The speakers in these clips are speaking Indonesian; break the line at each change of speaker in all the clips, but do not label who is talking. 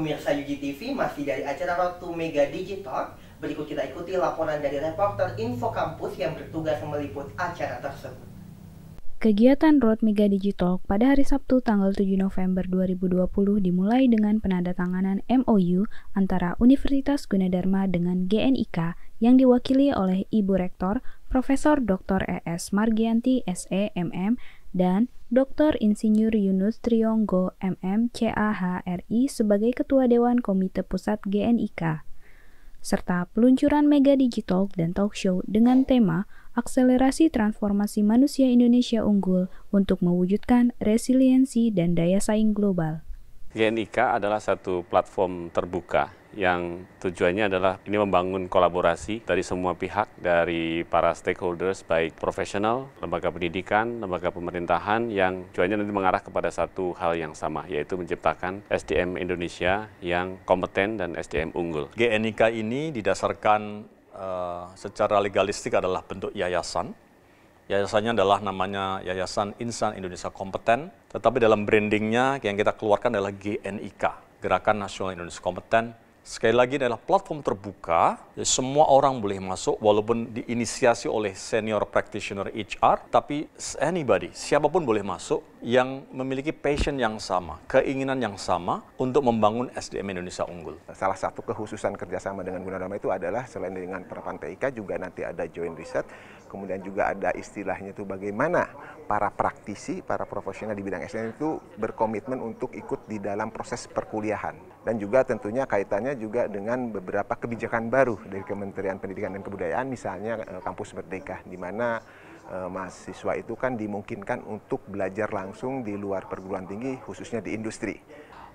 pemirsa Yuji TV masih dari acara Road to Mega Digital. Berikut kita ikuti laporan dari reporter Info Kampus yang bertugas meliput acara tersebut.
Kegiatan Road Mega Digital pada hari Sabtu tanggal 7 November 2020 dimulai dengan penandatanganan MOU antara Universitas Gunadarma dengan GNIK yang diwakili oleh Ibu Rektor Profesor Dr. E.S. Margianti SEMM dan Dr. Insinyur Yunus Triyonggo MM CAHRI sebagai Ketua Dewan Komite Pusat GNIK, serta peluncuran Mega Digital dan Talk Show dengan tema Akselerasi Transformasi Manusia Indonesia Unggul untuk Mewujudkan Resiliensi dan Daya Saing Global. GNIK adalah satu platform terbuka yang tujuannya adalah ini membangun kolaborasi dari semua pihak, dari para stakeholders, baik profesional, lembaga pendidikan, lembaga pemerintahan, yang tujuannya nanti mengarah kepada satu hal yang sama, yaitu menciptakan SDM Indonesia yang
kompeten dan
SDM unggul.
GNIK ini didasarkan uh, secara legalistik adalah bentuk yayasan, Yayasannya adalah namanya Yayasan Insan Indonesia Kompeten, tetapi dalam brandingnya yang kita keluarkan adalah GNIK, Gerakan Nasional Indonesia Kompeten. Sekali lagi adalah platform terbuka, semua orang boleh masuk walaupun diinisiasi oleh senior practitioner HR, tapi anybody, siapapun boleh masuk yang memiliki passion yang sama, keinginan yang sama untuk membangun SDM Indonesia unggul. Salah satu kehususan kerjasama dengan Gunadarma itu adalah selain dengan penerapan TIK
juga nanti ada joint research kemudian juga ada istilahnya itu bagaimana para praktisi, para profesional di bidang SDM itu berkomitmen untuk ikut di dalam proses perkuliahan. Dan juga tentunya kaitannya juga dengan beberapa kebijakan baru dari Kementerian Pendidikan dan Kebudayaan, misalnya eh, kampus merdeka, di mana eh, mahasiswa itu kan dimungkinkan untuk belajar langsung di luar perguruan tinggi, khususnya di industri.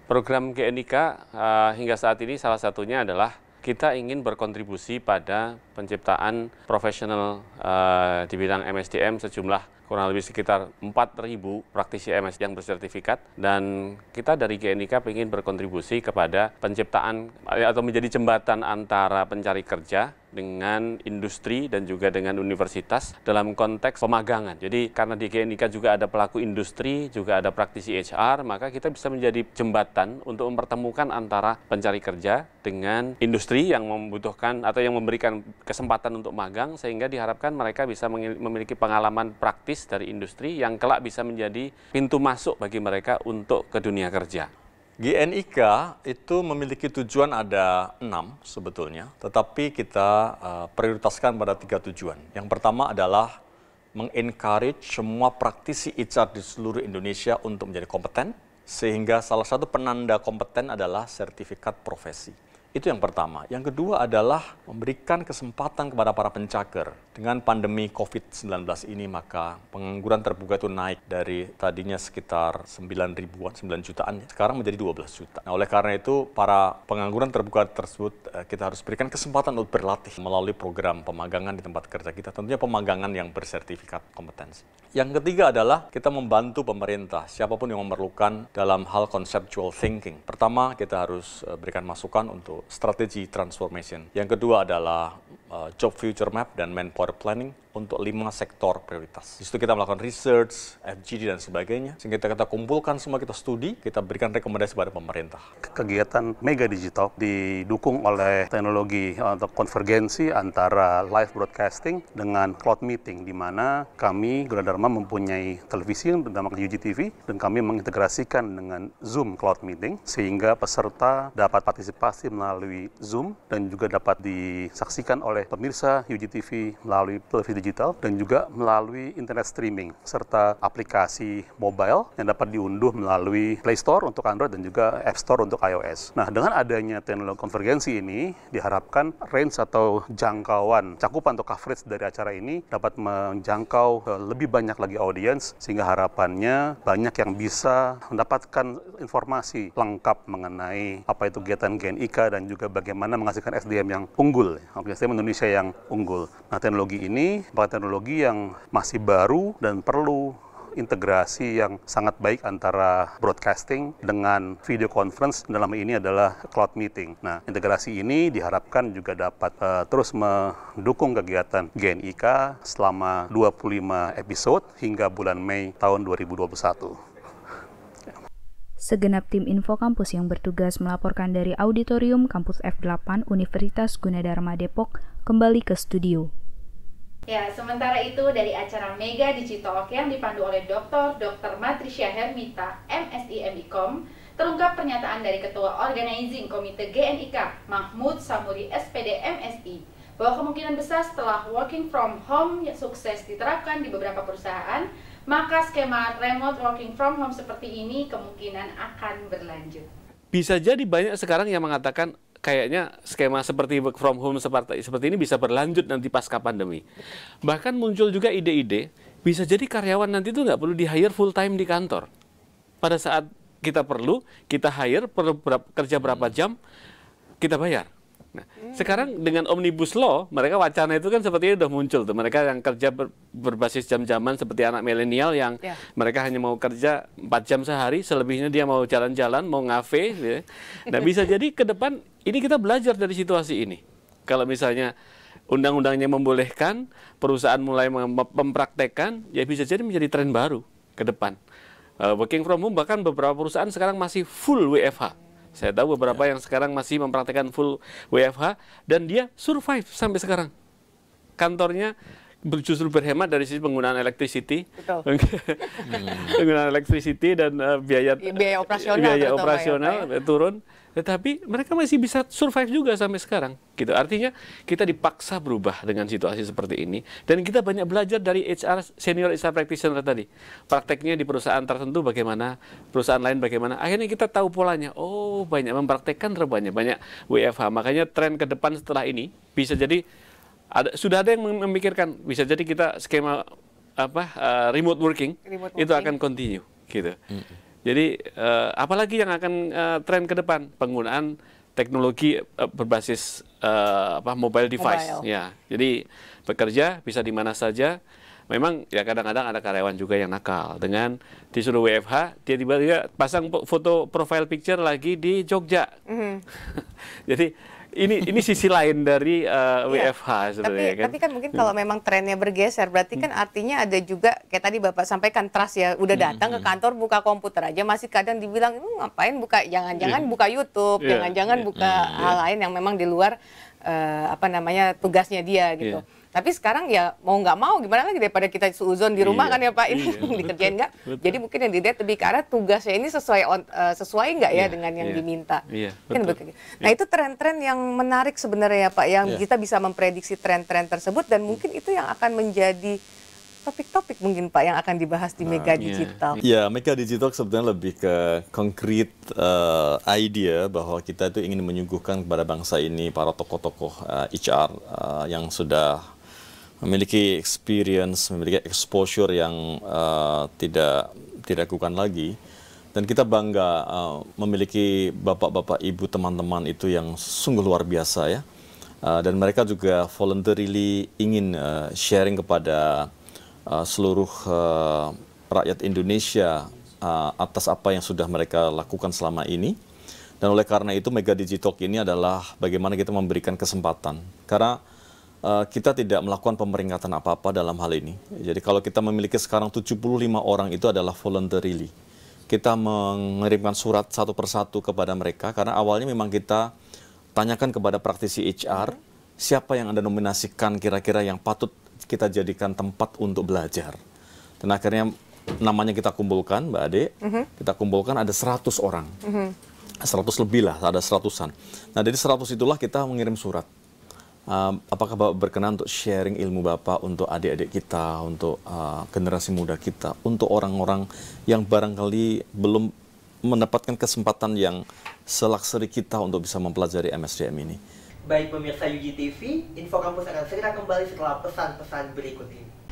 Program GNIK uh, eh, hingga saat ini salah satunya adalah kita ingin berkontribusi pada penciptaan profesional uh, di bidang MSDM sejumlah kurang lebih sekitar 4.000 praktisi MS yang bersertifikat dan kita dari GNIK ingin berkontribusi kepada penciptaan eh, atau menjadi jembatan antara pencari kerja dengan industri dan juga dengan universitas dalam konteks pemagangan. Jadi karena di GNIK juga ada pelaku industri, juga ada praktisi HR, maka kita bisa menjadi jembatan untuk mempertemukan antara pencari kerja dengan industri yang membutuhkan atau yang memberikan kesempatan untuk magang sehingga diharapkan mereka bisa memiliki pengalaman praktis dari industri yang kelak bisa
menjadi pintu masuk bagi mereka untuk ke dunia kerja. GNIK itu memiliki tujuan ada enam sebetulnya, tetapi kita uh, prioritaskan pada tiga tujuan. Yang pertama adalah mengencourage semua praktisi HR di seluruh Indonesia untuk menjadi kompeten, sehingga salah satu penanda kompeten adalah sertifikat profesi. Itu yang pertama. Yang kedua adalah memberikan kesempatan kepada para pencaker. Dengan pandemi COVID-19 ini maka pengangguran terbuka itu naik dari tadinya sekitar 9 ribuan, 9 jutaan, sekarang menjadi 12 juta. Nah, oleh karena itu para pengangguran terbuka tersebut eh, kita harus berikan kesempatan untuk berlatih melalui program pemagangan di tempat kerja kita. Tentunya pemagangan yang bersertifikat kompetensi. Yang ketiga adalah kita membantu pemerintah, siapapun yang memerlukan dalam hal conceptual thinking. Pertama, kita harus eh, berikan masukan untuk strategi transformation. Yang kedua adalah uh, Job Future Map dan Manpower Planning untuk lima sektor prioritas. Di situ kita melakukan research, FGD dan sebagainya. Sehingga kita, kita kumpulkan semua kita studi, kita berikan rekomendasi kepada pemerintah.
Kegiatan Mega Digital didukung oleh teknologi eh, untuk konvergensi antara live broadcasting dengan cloud meeting di mana kami Gradarma mempunyai televisi yang bernama UGTV dan kami mengintegrasikan dengan Zoom cloud meeting sehingga peserta dapat partisipasi melalui Zoom dan juga dapat disaksikan oleh pemirsa UGTV melalui televisi digital dan juga melalui internet streaming serta aplikasi mobile yang dapat diunduh melalui Play Store untuk Android dan juga App Store untuk iOS. Nah, dengan adanya teknologi konvergensi ini diharapkan range atau jangkauan cakupan atau coverage dari acara ini dapat menjangkau e, lebih banyak lagi audiens sehingga harapannya banyak yang bisa mendapatkan informasi lengkap mengenai apa itu kegiatan GNIK dan juga bagaimana menghasilkan SDM yang unggul. Oke, saya Indonesia yang unggul. Nah, teknologi ini merupakan teknologi yang masih baru dan perlu integrasi yang sangat baik antara broadcasting dengan video conference dalam ini adalah cloud meeting. Nah, integrasi ini diharapkan juga dapat uh, terus mendukung kegiatan GNIK selama 25 episode hingga bulan Mei tahun 2021.
Segenap tim info kampus yang bertugas melaporkan dari auditorium kampus F8 Universitas Gunadarma Depok kembali ke studio. Ya, sementara itu dari acara Mega Digital yang dipandu oleh Dr. Dr. Matricia Hermita, MSI MIKOM, terungkap pernyataan dari Ketua Organizing Komite GNIK, Mahmud Samuri SPD MSI, bahwa kemungkinan besar setelah working from home sukses diterapkan di beberapa perusahaan, maka skema remote working from home seperti ini kemungkinan akan berlanjut. Bisa jadi banyak sekarang yang mengatakan kayaknya skema seperti work from home seperti seperti ini bisa berlanjut nanti pasca pandemi. Bahkan muncul juga ide-ide bisa jadi karyawan nanti itu nggak perlu di hire full time di kantor. Pada saat kita perlu, kita hire perlu berapa, kerja berapa jam, kita bayar. Nah, hmm. sekarang dengan omnibus law, mereka wacana itu kan sepertinya sudah muncul tuh. Mereka yang kerja ber, berbasis jam-jaman seperti anak milenial yang yeah. mereka hanya mau kerja 4 jam sehari, selebihnya dia mau jalan-jalan, mau ngafe. Ya. Nah, bisa jadi ke depan ini kita belajar dari situasi ini. Kalau misalnya undang-undangnya membolehkan, perusahaan mulai mem mempraktekkan, ya bisa jadi menjadi tren baru ke depan. Uh, working from home bahkan beberapa perusahaan sekarang masih full WFH saya tahu beberapa ya. yang sekarang masih mempraktekkan full WFH dan dia survive sampai sekarang. Kantornya justru berhemat dari sisi penggunaan electricity, hmm. penggunaan electricity dan uh, biaya biaya operasional, biaya ya, operasional ya. turun. Tetapi mereka masih bisa survive juga sampai sekarang gitu. Artinya kita dipaksa berubah dengan situasi seperti ini dan kita banyak belajar dari HR senior HR practitioner tadi. Prakteknya di perusahaan tertentu bagaimana, perusahaan lain bagaimana. Akhirnya kita tahu polanya. Oh, banyak mempraktekkan terbanyak banyak WFH. Makanya tren ke depan setelah ini bisa jadi ada sudah ada yang memikirkan bisa jadi kita skema apa uh, remote working remote itu akan continue gitu. Mm -hmm. Jadi uh, apalagi yang akan uh, tren ke depan penggunaan teknologi eh, berbasis uh, apa mobile device mobile. ya jadi bekerja bisa di mana saja memang ya kadang-kadang ada karyawan juga yang nakal dengan disuruh WFH dia tiba-tiba pasang foto profile picture lagi di Jogja mm -hmm. jadi ini ini sisi lain dari uh, WFH ya. sebenarnya tapi, kan. Tapi
kan mungkin hmm. kalau memang trennya bergeser berarti kan hmm. artinya ada juga kayak tadi Bapak sampaikan trust ya udah hmm, datang ke kantor buka komputer aja masih kadang dibilang ini ngapain buka jangan-jangan ya. buka YouTube, iya, jangan-jangan ya. ya. buka ya. hal lain yang memang di luar uh, apa namanya tugasnya dia gitu. Ya. Tapi sekarang ya mau nggak mau gimana lagi daripada kita suuzon di rumah iya, kan ya Pak ini iya, dikerjain nggak? Jadi mungkin yang dilihat lebih ke arah tugasnya ini sesuai on, uh, sesuai nggak ya iya, dengan yang iya, diminta.
Iya, kan betul. Kan
nah itu tren-tren yang menarik sebenarnya ya Pak yang iya. kita bisa memprediksi tren-tren tersebut dan mungkin itu yang akan menjadi topik-topik mungkin Pak yang akan dibahas di nah, Mega iya. Digital. Iya Mega Digital sebenarnya lebih ke konkret uh, idea bahwa kita itu ingin menyuguhkan kepada bangsa ini para tokoh-tokoh uh, eh, HR uh, yang sudah memiliki experience, memiliki exposure yang uh, tidak tidak dilakukan lagi. Dan kita bangga uh, memiliki bapak-bapak, ibu, teman-teman itu yang sungguh luar biasa ya. Uh, dan mereka juga voluntarily ingin uh, sharing kepada uh, seluruh uh, rakyat Indonesia uh, atas apa yang sudah mereka lakukan selama ini. Dan oleh karena itu Mega Digitalk ini adalah bagaimana kita memberikan kesempatan. Karena Eh, kita tidak melakukan pemeringatan apa-apa dalam hal ini. Jadi kalau kita memiliki sekarang 75 orang itu adalah voluntarily. Kita mengirimkan surat satu persatu kepada mereka karena awalnya memang kita tanyakan kepada praktisi HR siapa yang Anda nominasikan kira-kira yang patut kita jadikan tempat untuk belajar. Dan akhirnya namanya kita kumpulkan, Mbak Ade, uh mhm. -huh. kita kumpulkan ada 100 orang. Uh -huh. 100 lebih lah, ada seratusan. Nah, jadi 100 itulah kita mengirim surat. Um, apakah Bapak berkenan untuk sharing ilmu Bapak untuk adik-adik kita, untuk uh, generasi muda kita, untuk orang-orang yang barangkali belum mendapatkan kesempatan yang selakseri kita untuk bisa mempelajari MSDM ini? Baik pemirsa UGTV, Info Kampus akan segera kembali setelah
pesan-pesan berikut ini.